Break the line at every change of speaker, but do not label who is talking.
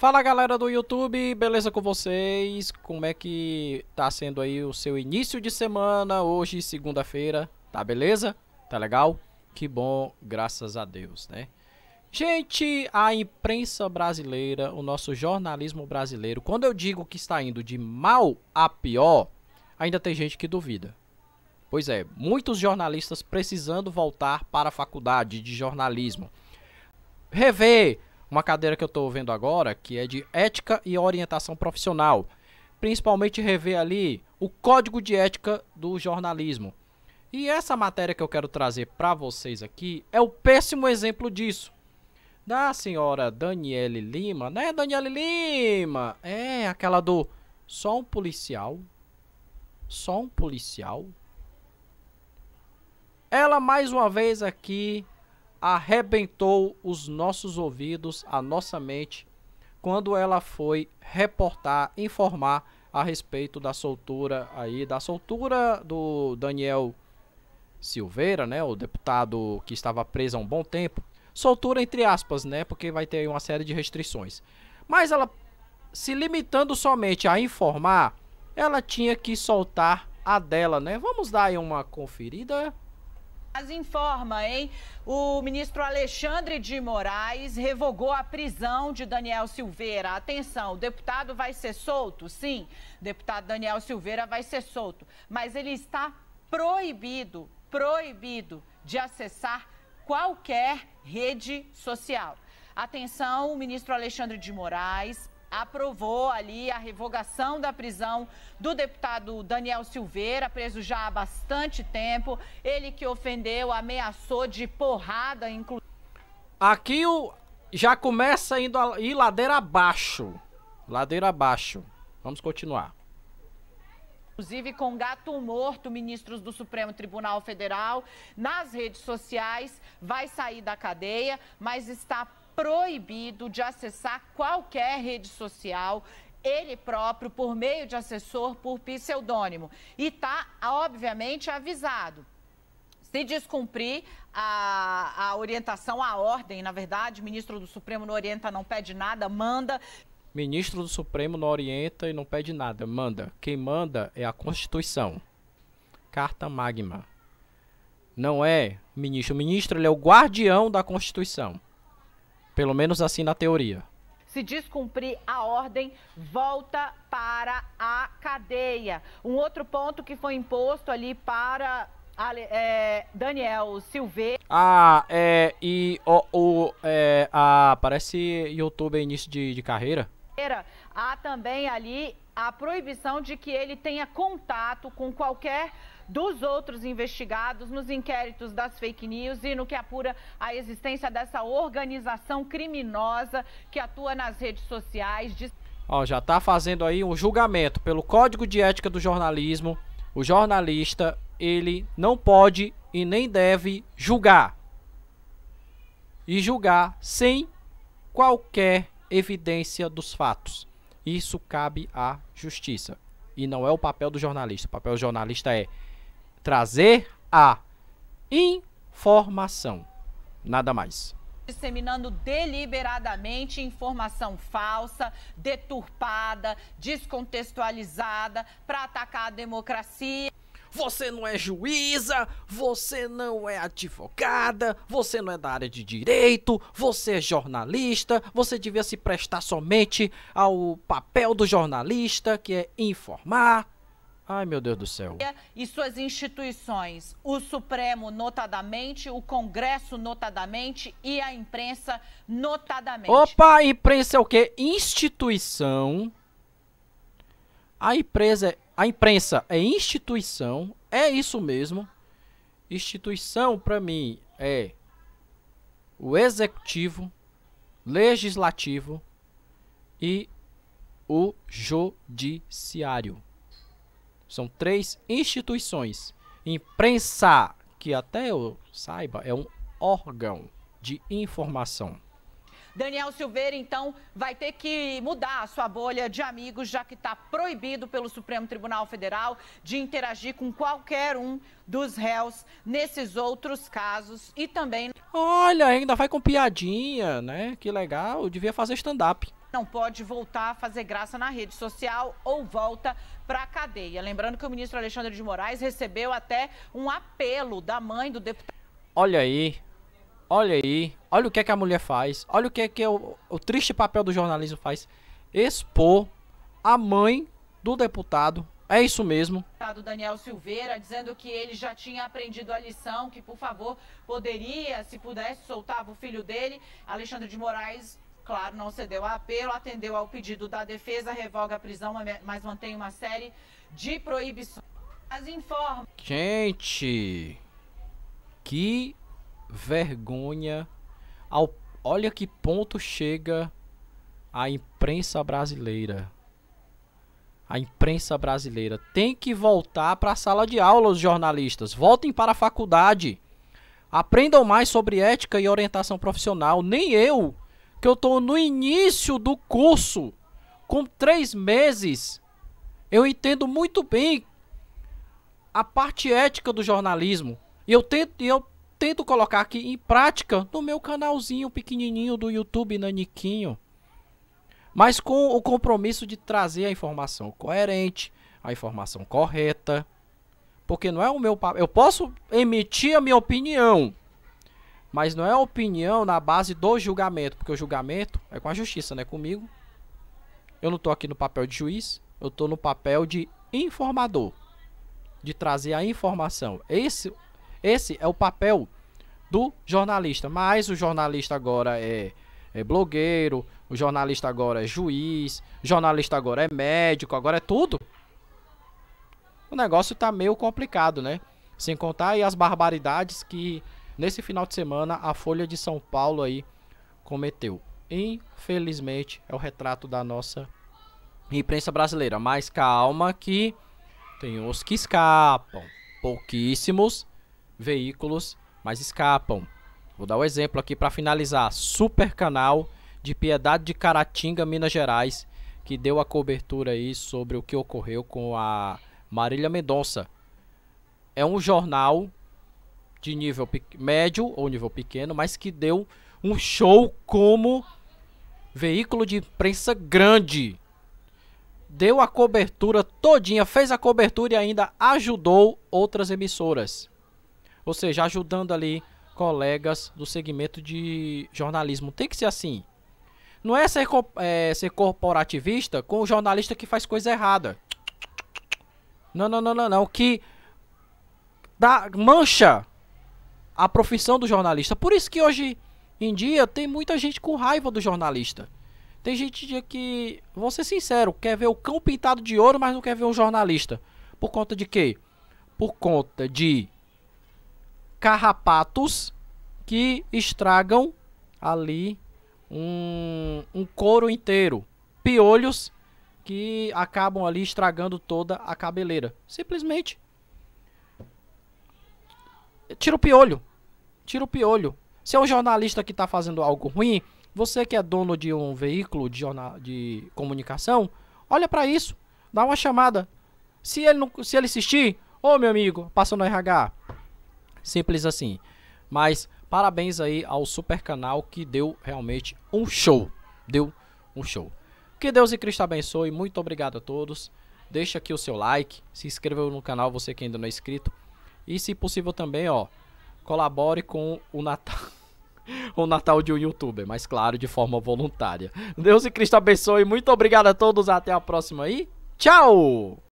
Fala galera do YouTube, beleza com vocês? Como é que tá sendo aí o seu início de semana, hoje, segunda-feira? Tá beleza? Tá legal? Que bom, graças a Deus, né? Gente, a imprensa brasileira, o nosso jornalismo brasileiro, quando eu digo que está indo de mal a pior, ainda tem gente que duvida. Pois é, muitos jornalistas precisando voltar para a faculdade de jornalismo. Rever uma cadeira que eu estou vendo agora, que é de ética e orientação profissional. Principalmente rever ali o código de ética do jornalismo. E essa matéria que eu quero trazer para vocês aqui é o péssimo exemplo disso. Da senhora Daniele Lima, né, Daniele Lima? É, aquela do só um policial. Só um policial. Ela mais uma vez aqui arrebentou os nossos ouvidos, a nossa mente, quando ela foi reportar, informar a respeito da soltura aí, da soltura do Daniel Silveira, né, o deputado que estava preso há um bom tempo. Soltura entre aspas, né, porque vai ter uma série de restrições. Mas ela se limitando somente a informar, ela tinha que soltar a dela, né? Vamos dar aí uma conferida.
Mas informa, hein? O ministro Alexandre de Moraes revogou a prisão de Daniel Silveira. Atenção, o deputado vai ser solto? Sim, o deputado Daniel Silveira vai ser solto. Mas ele está proibido, proibido de acessar qualquer rede social. Atenção, o ministro Alexandre de Moraes aprovou ali a revogação da prisão do deputado Daniel Silveira, preso já há bastante tempo. Ele que ofendeu, ameaçou de porrada, inclusive.
Aqui o já começa indo a ir ladeira abaixo. Ladeira abaixo. Vamos continuar.
Inclusive com gato morto, ministros do Supremo Tribunal Federal, nas redes sociais, vai sair da cadeia, mas está proibido de acessar qualquer rede social, ele próprio, por meio de assessor, por pseudônimo. E está, obviamente, avisado. Se descumprir a, a orientação, a ordem, na verdade, ministro do Supremo não orienta, não pede nada, manda.
Ministro do Supremo não orienta e não pede nada, manda. Quem manda é a Constituição. Carta Magma. Não é ministro. O ministro ele é o guardião da Constituição. Pelo menos assim na teoria.
Se descumprir a ordem, volta para a cadeia. Um outro ponto que foi imposto ali para é, Daniel Silveira.
Ah, é. E o. o é, a, parece youtuber início de, de carreira.
Há também ali a proibição de que ele tenha contato com qualquer dos outros investigados nos inquéritos das fake news e no que apura a existência dessa organização criminosa que atua nas redes sociais. De...
Ó, já está fazendo aí um julgamento pelo Código de Ética do Jornalismo. O jornalista, ele não pode e nem deve julgar. E julgar sem qualquer evidência dos fatos. Isso cabe à justiça. E não é o papel do jornalista. O papel do jornalista é trazer a informação. Nada mais
disseminando deliberadamente informação falsa, deturpada, descontextualizada para atacar a democracia você não é juíza, você não
é advogada, você não é da área de direito, você é jornalista, você devia se prestar somente ao papel do jornalista, que é informar. Ai, meu Deus do céu.
E suas instituições, o Supremo, notadamente, o Congresso, notadamente, e a imprensa, notadamente. Opa,
a imprensa é o quê? Instituição. A empresa é a imprensa é instituição, é isso mesmo. Instituição para mim é o executivo, legislativo e o judiciário. São três instituições. Imprensa, que até eu saiba, é um órgão de informação.
Daniel Silveira, então, vai ter que mudar a sua bolha de amigos, já que está proibido pelo Supremo Tribunal Federal de interagir com qualquer um dos réus nesses outros casos e também.
Olha, ainda vai com piadinha, né? Que legal, eu devia fazer stand-up
não pode voltar a fazer graça na rede social ou volta para a cadeia. Lembrando que o ministro Alexandre de Moraes recebeu até um apelo da mãe do deputado.
Olha aí, Olha aí, olha o que é que a mulher faz, olha o que é que o, o triste papel do jornalismo faz. Expor a mãe do deputado é isso mesmo.
deputado Daniel Silveira dizendo que ele já tinha aprendido a lição, que por favor poderia, se pudesse, soltava o filho dele. Alexandre de Moraes, claro, não cedeu ao apelo, atendeu ao pedido da defesa, revoga a prisão, mas mantém uma série de proibições. As informa.
Gente, que vergonha. Ao, olha que ponto chega a imprensa brasileira. A imprensa brasileira tem que voltar para a sala de aula, os jornalistas. Voltem para a faculdade. Aprendam mais sobre ética e orientação profissional. Nem eu, que eu estou no início do curso, com três meses, eu entendo muito bem a parte ética do jornalismo. E eu tento, eu tento colocar aqui em prática no meu canalzinho pequenininho do YouTube Naniquinho. Mas com o compromisso de trazer a informação coerente, a informação correta. Porque não é o meu papel. Eu posso emitir a minha opinião. Mas não é opinião na base do julgamento. Porque o julgamento é com a justiça, não é comigo. Eu não estou aqui no papel de juiz. Eu estou no papel de informador. De trazer a informação. Esse esse é o papel do jornalista. Mas o jornalista agora é, é blogueiro, o jornalista agora é juiz, o jornalista agora é médico, agora é tudo. O negócio tá meio complicado, né? Sem contar aí as barbaridades que nesse final de semana a Folha de São Paulo aí cometeu. Infelizmente é o retrato da nossa imprensa brasileira. Mas calma que tem uns que escapam, pouquíssimos veículos, mas escapam. Vou dar um exemplo aqui para finalizar. Super canal de Piedade de Caratinga, Minas Gerais, que deu a cobertura aí sobre o que ocorreu com a Marília Mendonça. É um jornal de nível médio ou nível pequeno, mas que deu um show como veículo de imprensa grande. Deu a cobertura todinha, fez a cobertura e ainda ajudou outras emissoras. Ou seja, ajudando ali colegas do segmento de jornalismo. Tem que ser assim. Não é ser, é, ser corporativista com o jornalista que faz coisa errada. Não, não, não, não, não. Que dá, mancha a profissão do jornalista. Por isso que hoje em dia tem muita gente com raiva do jornalista. Tem gente que, vou ser sincero, quer ver o cão pintado de ouro, mas não quer ver um jornalista. Por conta de quê? Por conta de carrapatos que estragam ali um, um couro inteiro. Piolhos que acabam ali estragando toda a cabeleira. Simplesmente tira o piolho. Tira o piolho. Se é um jornalista que está fazendo algo ruim, você que é dono de um veículo de, jornal, de comunicação, olha para isso. Dá uma chamada. Se ele, não, se ele assistir, ô oh, meu amigo, passando no RH, Simples assim. Mas parabéns aí ao super canal que deu realmente um show. Deu um show. Que Deus e Cristo abençoe. Muito obrigado a todos. Deixa aqui o seu like, se inscreva no canal você que ainda não é inscrito. E se possível também, ó, colabore com o Natal o Natal de um youtuber, mas claro, de forma voluntária. Deus e Cristo abençoe. Muito obrigado a todos. Até a próxima aí, tchau!